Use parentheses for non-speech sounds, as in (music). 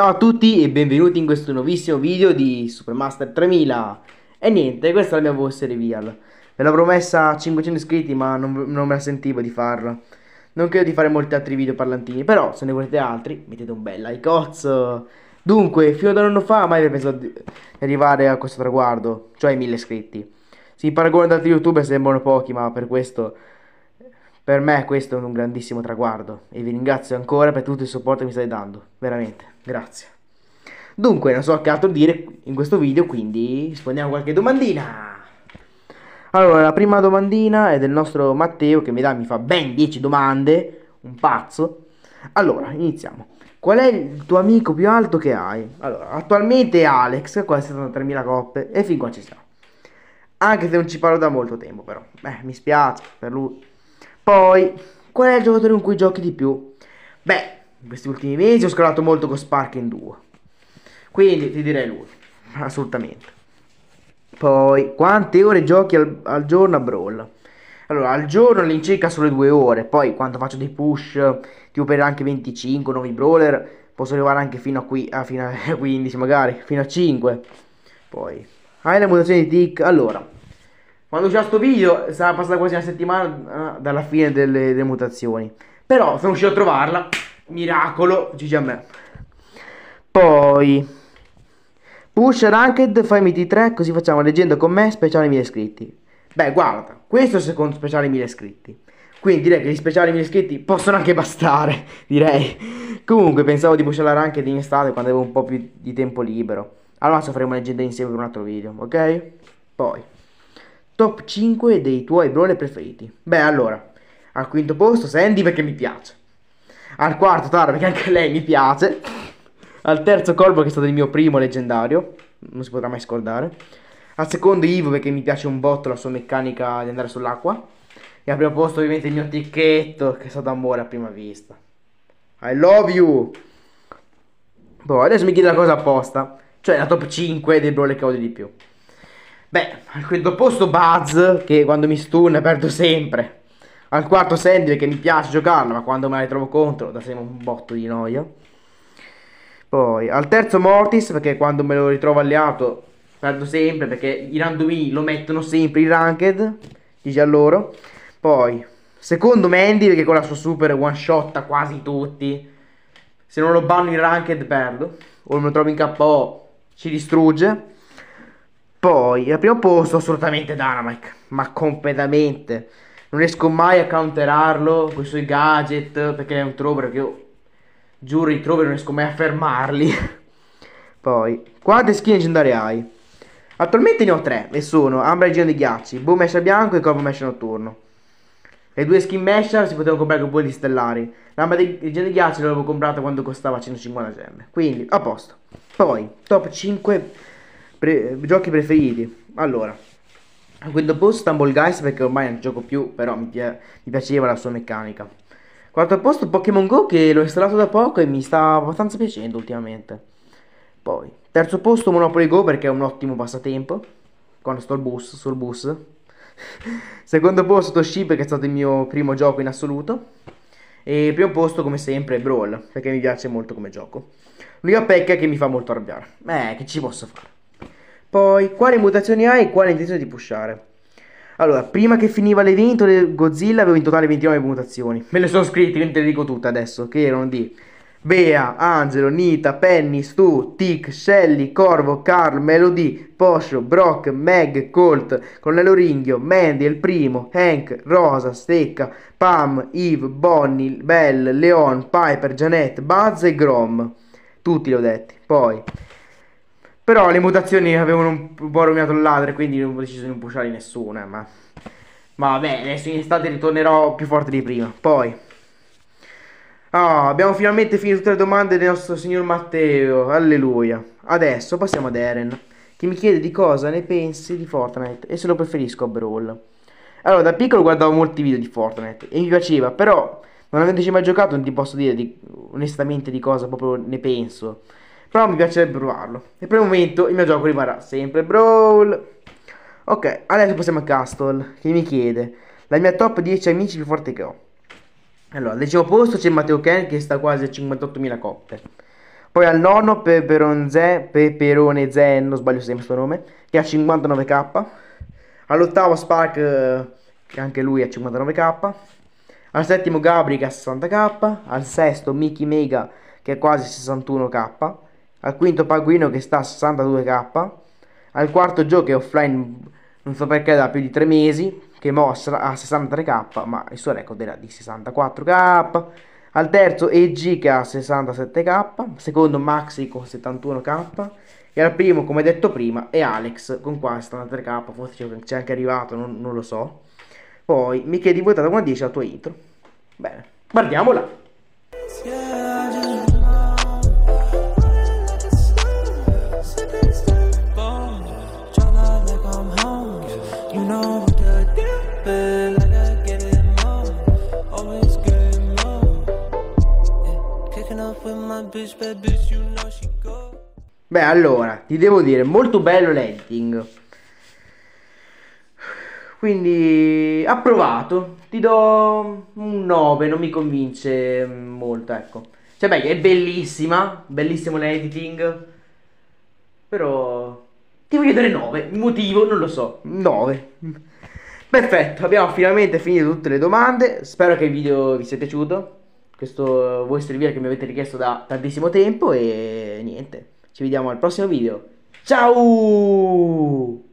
Ciao a tutti e benvenuti in questo nuovissimo video di Supermaster 3000 E niente, questa è la mia voce reveal Ve l'ho promessa a 500 iscritti ma non, non, me la sentivo di farla Non credo di fare molti altri video parlantini Però se ne volete altri mettete un bel like cozzo Dunque, fino ad un anno fa mai avrei pensato di arrivare a questo traguardo Cioè 1000 iscritti Si paragona ad altri youtuber sembrano pochi ma per questo per me questo è un grandissimo traguardo e vi ringrazio ancora per tutto il supporto che mi state dando, veramente, grazie. Dunque, non so che altro dire in questo video, quindi rispondiamo a qualche domandina. Allora, la prima domandina è del nostro Matteo che mi, dà, mi fa ben 10 domande, un pazzo. Allora, iniziamo. Qual è il tuo amico più alto che hai? Allora, attualmente è Alex, qua è 73.000 coppe e fin qua ci siamo. Anche se non ci parlo da molto tempo però. Beh, mi spiace per lui. Poi, qual è il giocatore in cui giochi di più? Beh, in questi ultimi mesi ho scalato molto con Spark in 2. Quindi ti direi lui, (laughs) assolutamente. Poi, quante ore giochi al, al giorno a Brawl? Allora, al giorno all'incirca solo 2 ore, poi quando faccio dei push, tipo per anche 25 nuovi brawler, posso arrivare anche fino a, qui, ah, fino a 15 (laughs) magari, fino a 5. Poi, hai la mutazione di Tick? Allora, quando c'è sto video sarà passata quasi una settimana eh, dalla fine delle, delle mutazioni. Però sono riuscito a trovarla. Miracolo, GG a me. Poi... Push Ranked, fai miti 3, così facciamo leggenda con me, speciale 1000 iscritti. Beh, guarda, questo è il secondo speciale 1000 iscritti. Quindi direi che gli speciali 1000 iscritti possono anche bastare, (laughs) direi. Comunque, pensavo di pushare la ranked in estate quando avevo un po' più di tempo libero. Allora, massimo faremo leggenda insieme per un altro video, ok? Poi top 5 dei tuoi brawler preferiti. Beh, allora, al quinto posto Sandy perché mi piace. Al quarto Tara perché anche lei mi piace. Al terzo Corvo che è stato il mio primo leggendario, non si potrà mai scordare. Al secondo Ivo perché mi piace un botto la sua meccanica di andare sull'acqua. E al primo posto ovviamente il mio ticchetto che è stato amore a prima vista. I love you! Boh, adesso mi chiede la cosa apposta. Cioè la top 5 dei brawler che odio di più. Beh, al quinto posto Buzz, che quando mi stunna perdo sempre. Al quarto Sandy, che mi piace giocarlo, ma quando me la ritrovo contro da sempre un botto di noia. Poi, al terzo Mortis, perché quando me lo ritrovo alleato perdo sempre, perché i randomi lo mettono sempre in ranked, dice a loro. Poi, secondo Mandy, perché con la sua super one shot a quasi tutti. Se non lo banno in ranked perdo, o me lo trovo in KO, ci distrugge. Poi, al primo posto assolutamente Dynamite, ma completamente. Non riesco mai a counterarlo con i suoi gadget, perché è un trover che io giuro i trover non riesco mai a fermarli. (laughs) Poi, quante skin leggendarie hai? Attualmente ne ho tre, e sono Ambra e Gino di Ghiacci, Boom Mesha Bianco e Corvo Mesha Notturno. Le due skin Mesha si potevano comprare con bolli stellari. L'Ambra dei Gino di Ghiacci l'avevo comprata quando costava 150 gemme, quindi a posto. Poi, top 5 Pre- giochi preferiti. Allora, a quinto posto Stumble Guys perché ormai non gioco più, però mi, pi- mi piaceva la sua meccanica. Quarto posto Pokémon Go che l'ho installato da poco e mi sta abbastanza piacendo ultimamente. Poi, terzo posto Monopoly Go perché è un ottimo passatempo. Quando sto al bus, sul bus. (laughs) Secondo posto Toshiba che è stato il mio primo gioco in assoluto. E primo posto come sempre Brawl perché mi piace molto come gioco. L'unica pecca è che mi fa molto arrabbiare. Eh, che ci posso fare? Poi, quale mutazioni hai e quale intenzione di pushare? Allora, prima che finiva l'evento, del Godzilla avevo in totale 29 mutazioni. Me le sono scritte, quindi te le dico tutte adesso, che erano di... Bea, Angelo, Nita, Penny, Stu, Tic, Shelly, Corvo, Carl, Melody, Poscio, Brock, Meg, Colt, Colonnello Ringhio, Mandy, il primo, Hank, Rosa, Stecca, Pam, Eve, Bonnie, Belle, Leon, Piper, Janet, Buzz e Grom. Tutti li ho detti. Poi però le mutazioni avevano un po' rovinato il ladro, quindi non ho deciso di non bruciare nessuna. Eh, ma... ma vabbè, adesso in estate ritornerò più forte di prima. Poi. Ah, abbiamo finalmente finito tutte le domande del nostro signor Matteo. Alleluia. Adesso passiamo ad Eren, che mi chiede di cosa ne pensi di Fortnite e se lo preferisco a Brawl. Allora, da piccolo guardavo molti video di Fortnite e mi piaceva, però non avendoci mai giocato non ti posso dire di, onestamente di cosa proprio ne penso però mi piacerebbe provarlo. E per il momento il mio gioco rimarrà sempre Brawl. Ok, adesso passiamo a Castle, che mi chiede la mia top 10 amici più forte che ho. Allora, al decimo posto c'è Matteo Ken che sta quasi a 58.000 coppe. Poi al nono Peperonze, Peperone Zen, non sbaglio sempre questo nome, che ha 59k. All'ottavo Spark, che anche lui ha 59k. Al settimo Gabri che ha 60k. Al sesto Mickey Mega che ha quasi 61k al quinto Paguino che sta a 62k, al quarto Joe è offline non so perché da più di 3 mesi, che mo a 63k, ma il suo record era di 64k, al terzo EG che ha 67k, secondo Maxi con 71k, e al primo, come detto prima, è Alex con quasi 63k, forse c'è anche arrivato, non, non lo so. Poi mi chiedi votata come 10 la tua intro. Bene, guardiamola! Beh, allora, ti devo dire, molto bello l'editing. Quindi, approvato. Ti do un 9, non mi convince molto, ecco. Cioè, beh, è bellissima, bellissimo l'editing. Però ti voglio dare 9, il motivo non lo so. 9. Perfetto, abbiamo finalmente finito tutte le domande. Spero che il video vi sia piaciuto questo eh, voice reveal che mi avete richiesto da tantissimo tempo e niente, ci vediamo al prossimo video. Ciao!